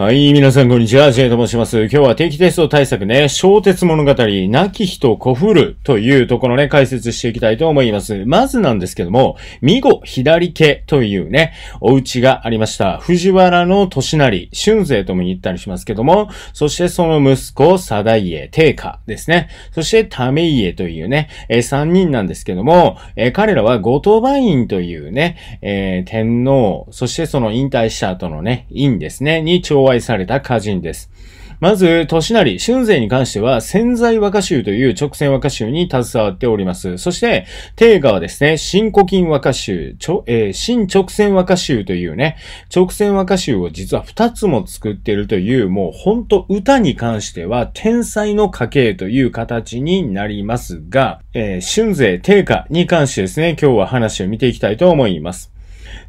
はい、皆さんこんにちは、ジェイと申します。今日は定期テスト対策ね、小鉄物語、泣き人こふるというところね、解説していきたいと思います。まずなんですけども、見後左家というね、お家がありました。藤原の年成、春勢とも言ったりしますけども、そしてその息子、貞家、定家ですね。そして為家というね、え3人なんですけども、え彼らは後藤羽院というね、えー、天皇、そしてその引退した後のね、院ですね、に調和愛された歌人です。まず、年成、春勢に関しては、潜在和歌集という直線和歌集に携わっております。そして、定価はですね、新古今和歌集、ちょえー、新直線和歌集というね、直線和歌集を実は2つも作ってるという、もうほんと歌に関しては、天才の家系という形になりますが、えー、春勢、定価に関してですね、今日は話を見ていきたいと思います。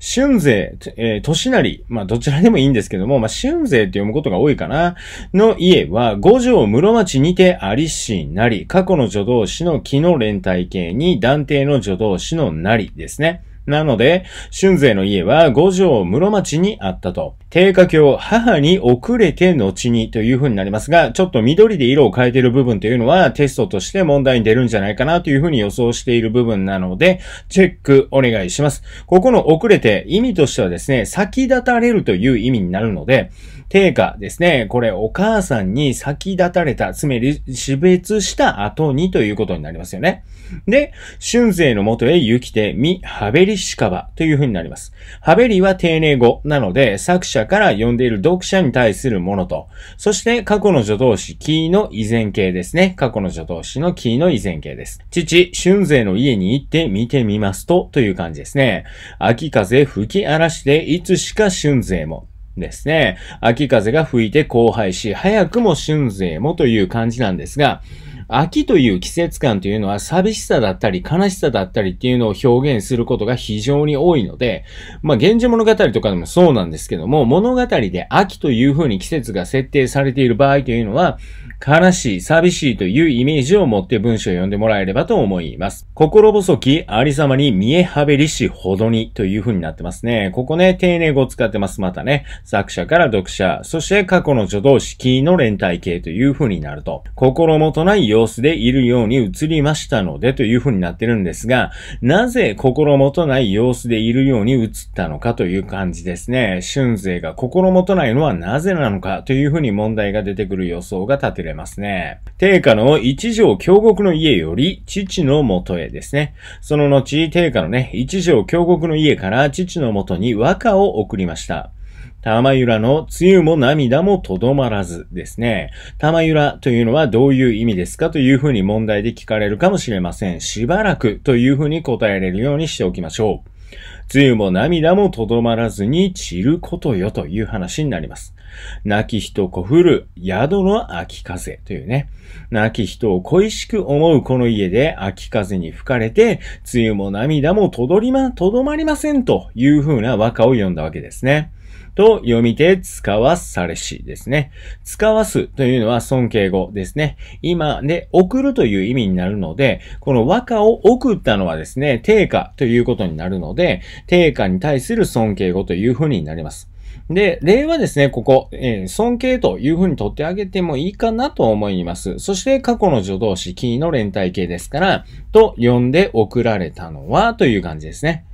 春勢、えー、年なり、まあ、どちらでもいいんですけども、まあ、春勢って読むことが多いかな、の家は、五条室町にてありしなり、過去の助動詞の木の連帯形に、断定の助動詞のなりですね。なので、春勢の家は五条室町にあったと。定価卿母に遅れて後にという風になりますが、ちょっと緑で色を変えている部分というのはテストとして問題に出るんじゃないかなという風に予想している部分なので、チェックお願いします。ここの遅れて意味としてはですね、先立たれるという意味になるので、定価ですね、これお母さんに先立たれた、つまり死別した後にということになりますよね。で、春勢のもとへ行きて、み、はべりリシカバという風になります。ハベリは丁寧語なので、作者から読んでいる読者に対するものと、そして過去の助動詞、キーの依然形ですね。過去の助動詞のキーの依然形です。父、春勢の家に行って見てみますと、という感じですね。秋風吹き荒らしていつしか春勢もですね。秋風が吹いて荒廃し、早くも春勢もという感じなんですが、秋という季節感というのは寂しさだったり悲しさだったりっていうのを表現することが非常に多いので、まあ、源氏物語とかでもそうなんですけども、物語で秋という風に季節が設定されている場合というのは、悲しい、寂しいというイメージを持って文章を読んでもらえればと思います。心細き、ありさまに見えはべりしほどにという風になってますね。ここね、丁寧語を使ってます。またね、作者から読者、そして過去の助動詞、キーの連帯形という風になると、心もとない様子でいるように映りましたのでという風になってるんですが、なぜ心もとない様子でいるように映ったのかという感じですね。春勢が心もとないのはなぜなのかという風に問題が出てくる予想が立てられれますね。定家の一条京国の家より父の元へですね。その後、定家のね、一条京国の家から父の元に和歌を送りました。玉浦の梅雨も涙もとどまらずですね。玉浦というのはどういう意味ですかというふうに問題で聞かれるかもしれません。しばらくというふうに答えれるようにしておきましょう。梅雨も涙もとどまらずに散ることよという話になります。亡き人こふる宿の秋風というね。亡き人を恋しく思うこの家で秋風に吹かれて、梅雨も涙もとどりま、とどまりませんという風な和歌を読んだわけですね。と読み手、使わされしですね。使わすというのは尊敬語ですね。今で、送るという意味になるので、この和歌を送ったのはですね、定価ということになるので、定価に対する尊敬語というふうになります。で、例はですね、ここ、えー、尊敬というふうに取ってあげてもいいかなと思います。そして過去の助動詞、キーの連帯形ですから、と呼んで送られたのはという感じですね。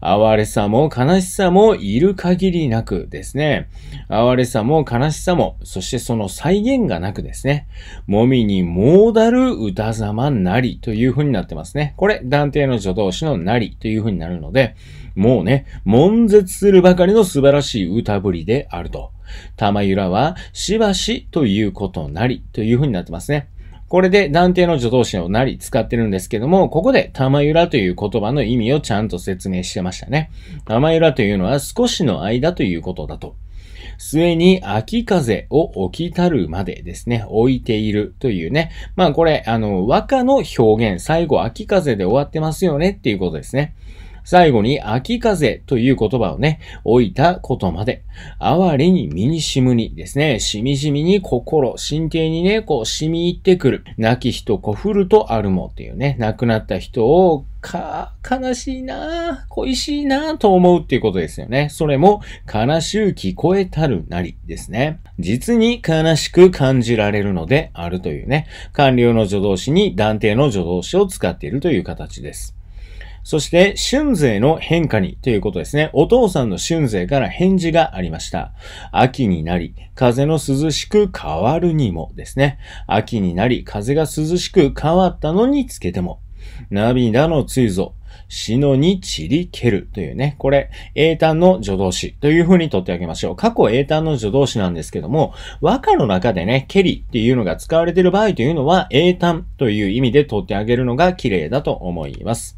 哀れさも悲しさもいる限りなくですね。哀れさも悲しさも、そしてその再現がなくですね。もみにもうだる歌ざまなりという風になってますね。これ、断定の助動詞のなりという風になるので、もうね、悶絶するばかりの素晴らしい歌ぶりであると。玉ゆらは、しばしということなりという風になってますね。これで断定の助動詞をなり使ってるんですけども、ここで玉揺らという言葉の意味をちゃんと説明してましたね。玉揺らというのは少しの間ということだと。末に秋風を置きたるまでですね、置いているというね。まあこれ、あの、和歌の表現、最後秋風で終わってますよねっていうことですね。最後に秋風という言葉をね、置いたことまで、哀れに身にしむにですね、しみじみに心、神経にね、こう染み入ってくる。亡き人こふるとあるもっていうね、亡くなった人をか、悲しいな恋しいなと思うっていうことですよね。それも、悲しゅう聞こえたるなりですね。実に悲しく感じられるのであるというね、官僚の助動詞に断定の助動詞を使っているという形です。そして、春税の変化にということですね。お父さんの春税から返事がありました。秋になり、風の涼しく変わるにもですね。秋になり、風が涼しく変わったのにつけても。涙のついぞ、しのに散りけるというね、これ、英単の助動詞というふうに取ってあげましょう。過去英単の助動詞なんですけども、和歌の中でね、けりっていうのが使われている場合というのは、英単という意味で取ってあげるのが綺麗だと思います。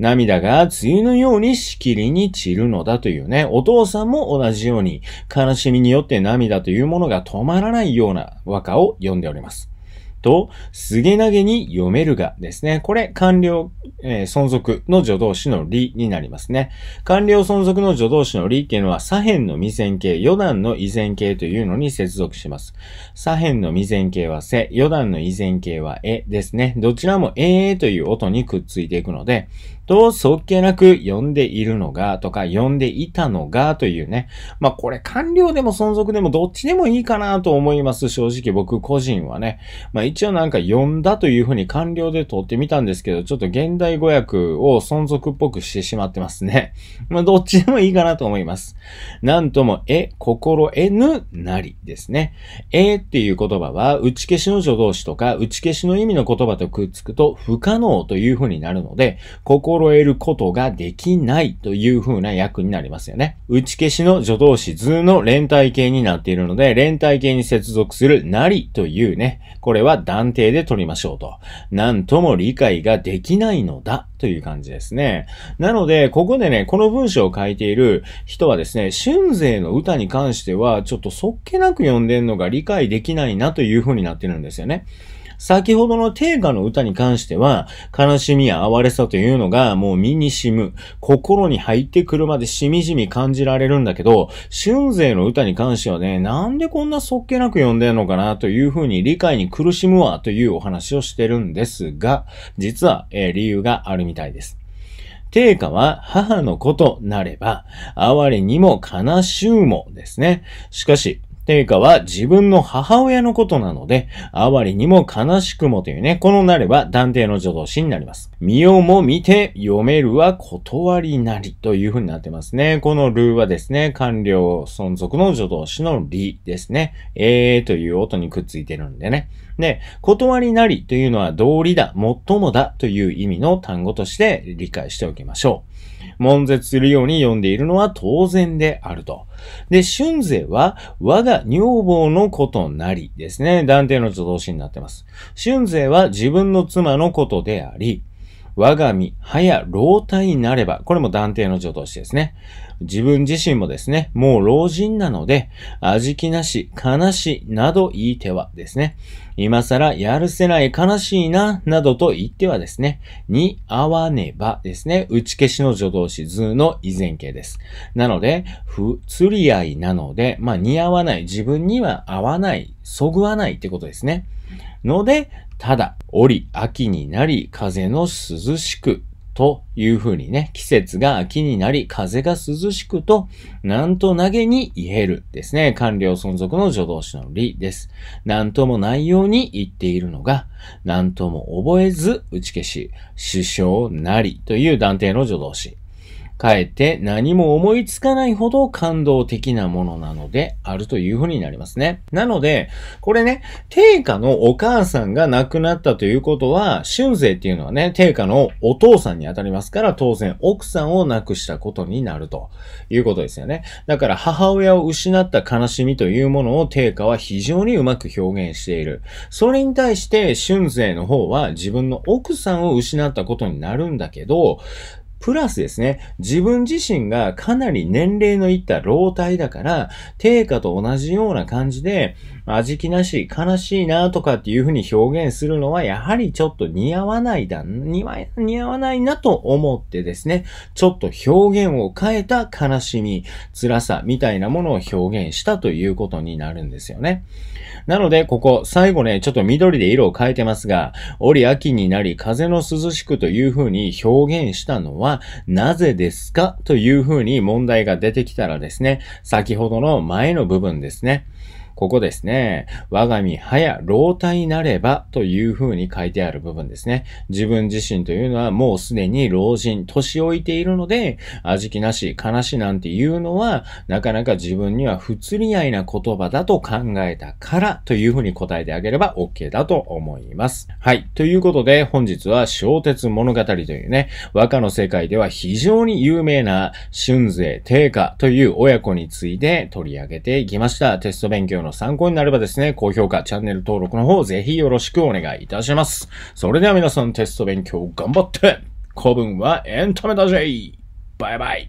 涙が梅雨のようにしきりに散るのだというね、お父さんも同じように、悲しみによって涙というものが止まらないような和歌を読んでおります。と、すげなげに読めるがですね。これ、官僚、えー、存続の助動詞の理になりますね。官僚存続の助動詞の理っていうのは、左辺の未然形、余談の依然形というのに接続します。左辺の未然形はせ、余談の依然形はえですね。どちらもえーという音にくっついていくので、と、そっけなく読んでいるのが、とか、呼んでいたのが、というね。まあ、これ、完了でも存続でもどっちでもいいかなと思います。正直僕個人はね。まあ、一応なんか読んだというふうに官僚で取ってみたんですけど、ちょっと現代語訳を存続っぽくしてしまってますね。まあ、どっちでもいいかなと思います。なんとも、え、心得ぬなりですね。えっていう言葉は、打ち消しの助動詞とか、打ち消しの意味の言葉とくっつくと、不可能というふうになるので、心揃えることができないという風な訳になりますよね。打ち消しの助動詞図の連帯形になっているので、連帯形に接続するなりというね、これは断定で取りましょうと。なんとも理解ができないのだという感じですね。なので、ここでね、この文章を書いている人はですね、春勢の歌に関しては、ちょっとそっけなく読んでんのが理解できないなという風になってるんですよね。先ほどの定価の歌に関しては、悲しみや哀れさというのがもう身に染む、心に入ってくるまでしみじみ感じられるんだけど、春勢の歌に関してはね、なんでこんなそっけなく読んでんのかなというふうに理解に苦しむわというお話をしてるんですが、実は、えー、理由があるみたいです。定価は母の子となれば、哀れにも悲しゅうもですね。しかし、といは自分の母親のことなので、哀れにも悲しくもというね、このなれば断定の助動詞になります。見ようも見て、読めるは断りなりという風になってますね。このルーはですね、官僚存続の助動詞の理ですね。えーという音にくっついてるんでね。で、断りなりというのは道理だ、最もだという意味の単語として理解しておきましょう。悶絶するように読んでいるのは当然であると。で、春勢は我が女房のことなりですね。断定の助動詞になってます。春勢は自分の妻のことであり、我が身、はや老体になれば、これも断定の助動詞ですね。自分自身もですね、もう老人なので、味気なし、悲しい、など言いてはですね、今更やるせない、悲しいな、などと言ってはですね、に合わねばですね、打ち消しの助動詞、図の依然形です。なので、不釣り合いなので、まあ、似合わない、自分には合わない、そぐわないってことですね。ので、ただ、折、秋になり、風の涼しく、というふうにね、季節が秋になり、風が涼しくと、なんと投げに言えるですね。官僚存続の助動詞の理です。なんともないように言っているのが、なんとも覚えず打ち消し、首相なりという断定の助動詞。かえって何も思いつかないほど感動的なものなのであるというふうになりますね。なので、これね、定価のお母さんが亡くなったということは、春勢っていうのはね、定価のお父さんに当たりますから、当然奥さんを亡くしたことになるということですよね。だから母親を失った悲しみというものを定価は非常にうまく表現している。それに対して春勢の方は自分の奥さんを失ったことになるんだけど、プラスですね、自分自身がかなり年齢のいった老体だから、定価と同じような感じで、味気なし悲しいなとかっていうふうに表現するのは、やはりちょっと似合わないだ、似合わないなと思ってですね、ちょっと表現を変えた悲しみ、辛さみたいなものを表現したということになるんですよね。なので、ここ、最後ね、ちょっと緑で色を変えてますが、折秋になり風の涼しくというふうに表現したのは、なぜですかというふうに問題が出てきたらですね、先ほどの前の部分ですね。ここですね。我が身、はや、老体になればという風に書いてある部分ですね。自分自身というのはもうすでに老人、年老いているので、味気なし、悲しなんていうのは、なかなか自分には不釣り合いな言葉だと考えたからという風に答えてあげれば OK だと思います。はい。ということで、本日は小鉄物語というね、和歌の世界では非常に有名な春税定家という親子について取り上げていきました。テスト勉強のの参考になればですね、高評価、チャンネル登録の方ぜひよろしくお願いいたします。それでは皆さんテスト勉強頑張って古文はエンタメだぜバイバイ